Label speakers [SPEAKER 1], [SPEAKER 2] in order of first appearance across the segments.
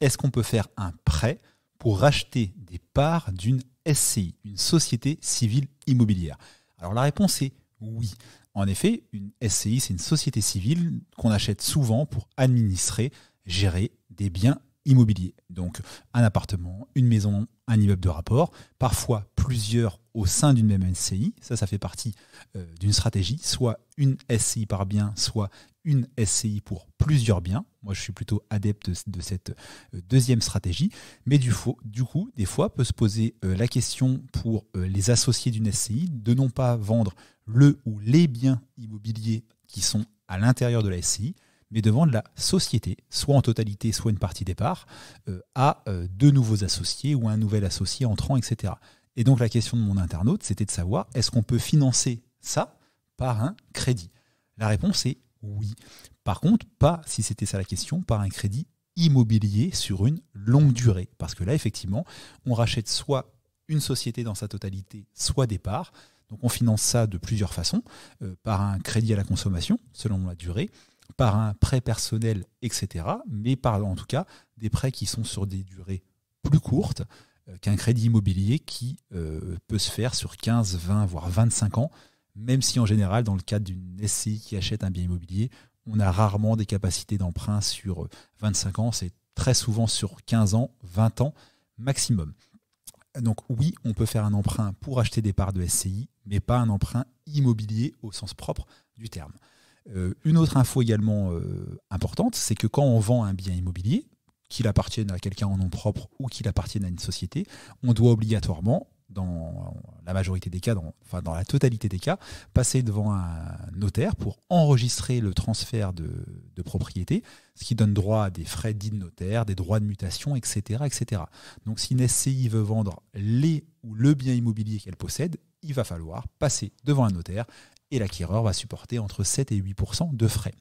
[SPEAKER 1] est-ce qu'on peut faire un prêt pour racheter des parts d'une SCI, une société civile immobilière Alors la réponse est oui. En effet, une SCI, c'est une société civile qu'on achète souvent pour administrer, gérer des biens immobilier. Donc un appartement, une maison, un immeuble de rapport, parfois plusieurs au sein d'une même SCI. Ça, ça fait partie euh, d'une stratégie, soit une SCI par bien, soit une SCI pour plusieurs biens. Moi, je suis plutôt adepte de cette euh, deuxième stratégie. Mais du, coup, des fois, peut se poser euh, la question pour les associés d'une SCI de non pas vendre le ou les biens immobiliers qui sont à l'intérieur de la SCI, mais de vendre la société, soit en totalité, soit une partie des parts, euh, à euh, deux nouveaux associés ou un nouvel associé entrant, etc. Et donc la question de mon internaute, c'était de savoir, est-ce qu'on peut financer ça par un crédit La réponse est oui. Par contre, pas, si c'était ça la question, par un crédit immobilier sur une longue durée. Parce que là, effectivement, on rachète soit une société dans sa totalité, soit des parts. Donc on finance ça de plusieurs façons, euh, par un crédit à la consommation, selon la durée, par un prêt personnel, etc. Mais par en tout cas des prêts qui sont sur des durées plus courtes euh, qu'un crédit immobilier qui euh, peut se faire sur 15, 20, voire 25 ans, même si en général, dans le cadre d'une SCI qui achète un bien immobilier, on a rarement des capacités d'emprunt sur 25 euh, ans, c'est très souvent sur 15 ans, 20 ans maximum. Donc oui, on peut faire un emprunt pour acheter des parts de SCI, mais pas un emprunt immobilier au sens propre du terme. Euh, une autre info également euh, importante, c'est que quand on vend un bien immobilier, qu'il appartienne à quelqu'un en nom propre ou qu'il appartienne à une société, on doit obligatoirement, dans la majorité des cas, dans, enfin dans la totalité des cas, passer devant un notaire pour enregistrer le transfert de, propriété, ce qui donne droit à des frais dits de notaire, des droits de mutation, etc. etc. Donc si une SCI veut vendre les ou le bien immobilier qu'elle possède, il va falloir passer devant un notaire et l'acquéreur va supporter entre 7 et 8 de frais.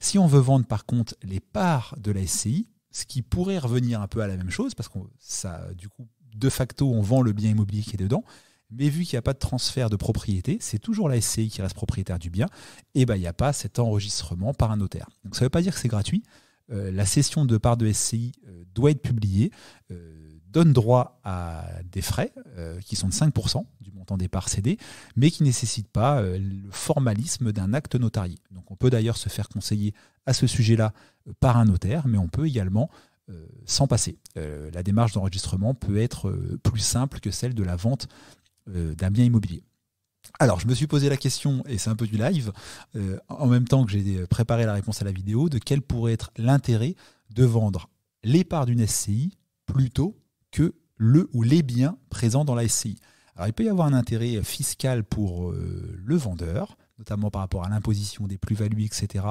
[SPEAKER 1] Si on veut vendre par contre les parts de la SCI, ce qui pourrait revenir un peu à la même chose, parce que ça, du coup, de facto, on vend le bien immobilier qui est dedans, mais vu qu'il n'y a pas de transfert de propriété, c'est toujours la SCI qui reste propriétaire du bien, et ben, il n'y a pas cet enregistrement par un notaire. Donc ça ne veut pas dire que c'est gratuit. Euh, la cession de parts de SCI euh, doit être publiée, euh, donne droit à des frais qui sont de 5%, en départ cédé, mais qui ne nécessite pas euh, le formalisme d'un acte notarié. Donc on peut d'ailleurs se faire conseiller à ce sujet-là euh, par un notaire, mais on peut également euh, s'en passer. la démarche d'enregistrement peut être plus simple que celle de la vente d'un bien immobilier. Alors, je me suis posé la question, et c'est un peu du live, en même temps que j'ai préparé la réponse à la vidéo, de quel pourrait être l'intérêt de vendre les parts d'une SCI plutôt que le ou les biens présents dans la SCI il peut y avoir un intérêt fiscal pour euh, le vendeur, notamment par rapport à l'imposition des plus-values, etc.,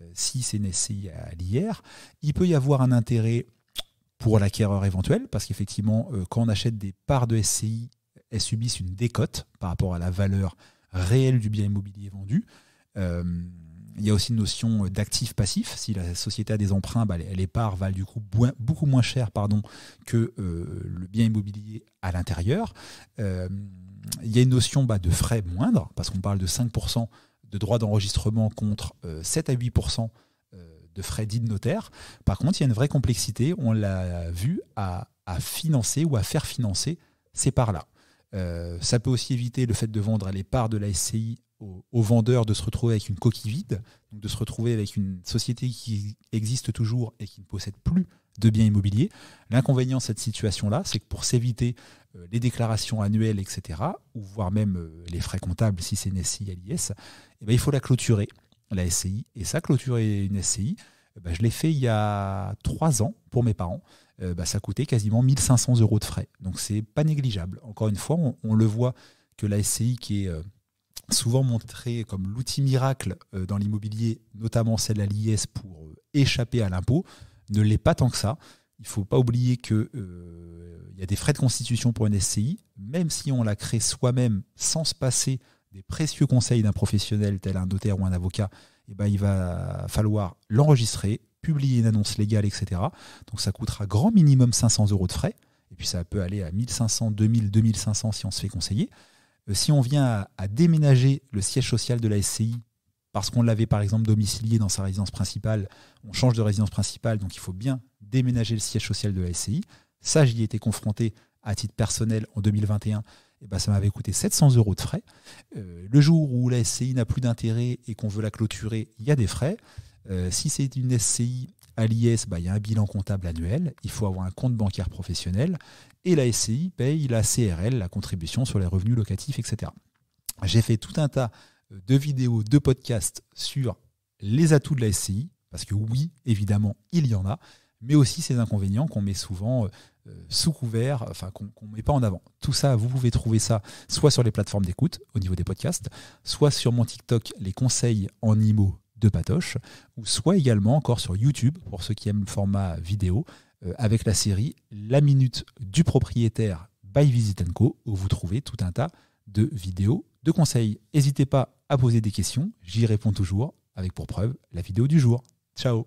[SPEAKER 1] euh, si c'est une SCI à l'IR. Il peut y avoir un intérêt pour l'acquéreur éventuel, parce qu'effectivement, euh, quand on achète des parts de SCI, elles subissent une décote par rapport à la valeur réelle du bien immobilier vendu il y a aussi une notion euh, d'actif-passif. Si la société a des emprunts, bah, les, parts valent du coup beaucoup moins cher pardon, que euh, le bien immobilier à l'intérieur. Euh, il y a une notion bah, de frais moindres, parce qu'on parle de 5% de droits d'enregistrement contre 7 à 8% de frais dits de notaire. Par contre, il y a une vraie complexité, on l'a vu, à, financer ou à faire financer ces parts-là. ça peut aussi éviter le fait de vendre les parts de la SCI aux, vendeurs de se retrouver avec une coquille vide, donc de se retrouver avec une société qui existe toujours et qui ne possède plus de biens immobiliers. L'inconvénient de cette situation-là, c'est que pour s'éviter euh, les déclarations annuelles, etc., ou voire même euh, les frais comptables si c'est une SCI à l'IS, il faut la clôturer, la SCI. Et ça, clôturer une SCI, eh ben, je l'ai fait il y a trois ans pour mes parents. Euh, bah, ça coûtait quasiment 1500 euros de frais. Donc c'est pas négligeable. Encore une fois, on, le voit que la SCI qui est souvent montré comme l'outil miracle euh, dans l'immobilier, notamment celle à l'IS pour euh, échapper à l'impôt, ne l'est pas tant que ça. Il ne faut pas oublier qu'il euh, y a des frais de constitution pour une SCI, même si on la crée soi-même sans se passer des précieux conseils d'un professionnel tel un notaire ou un avocat, et eh ben, il va falloir l'enregistrer, publier une annonce légale, etc. Donc ça coûtera grand minimum 500 euros de frais, et puis ça peut aller à 1500, 2000, 2500 si on se fait conseiller. Euh, si on vient à, déménager le siège social de la SCI, parce qu'on l'avait par exemple domicilié dans sa résidence principale, on change de résidence principale, donc il faut bien déménager le siège social de la SCI. Ça, j'y ai été confronté à titre personnel en 2021. Et eh ben, ça m'avait coûté 700 euros de frais. Euh, le jour où la SCI n'a plus d'intérêt et qu'on veut la clôturer, il y a des frais. Euh, si c'est une SCI à l'IS, bah, il y a un bilan comptable annuel, il faut avoir un compte bancaire professionnel, et la SCI paye la CRL, la contribution sur les revenus locatifs, etc. J'ai fait tout un tas euh, de vidéos, de podcasts sur les atouts de la SCI, parce que oui, évidemment, il y en a, mais aussi ces inconvénients qu'on met souvent euh, euh, sous couvert, enfin qu'on ne met pas en avant. Tout ça, vous pouvez trouver ça soit sur les plateformes d'écoute au niveau des podcasts, soit sur mon TikTok, les conseils en IMO de Patoche, ou soit également encore sur YouTube, pour ceux qui aiment le format vidéo, euh, avec la série La Minute du propriétaire by Visit Co, où vous trouvez tout un tas de vidéos, de conseils. N'hésitez pas à poser des questions, j'y réponds toujours, avec pour preuve la vidéo du jour. Ciao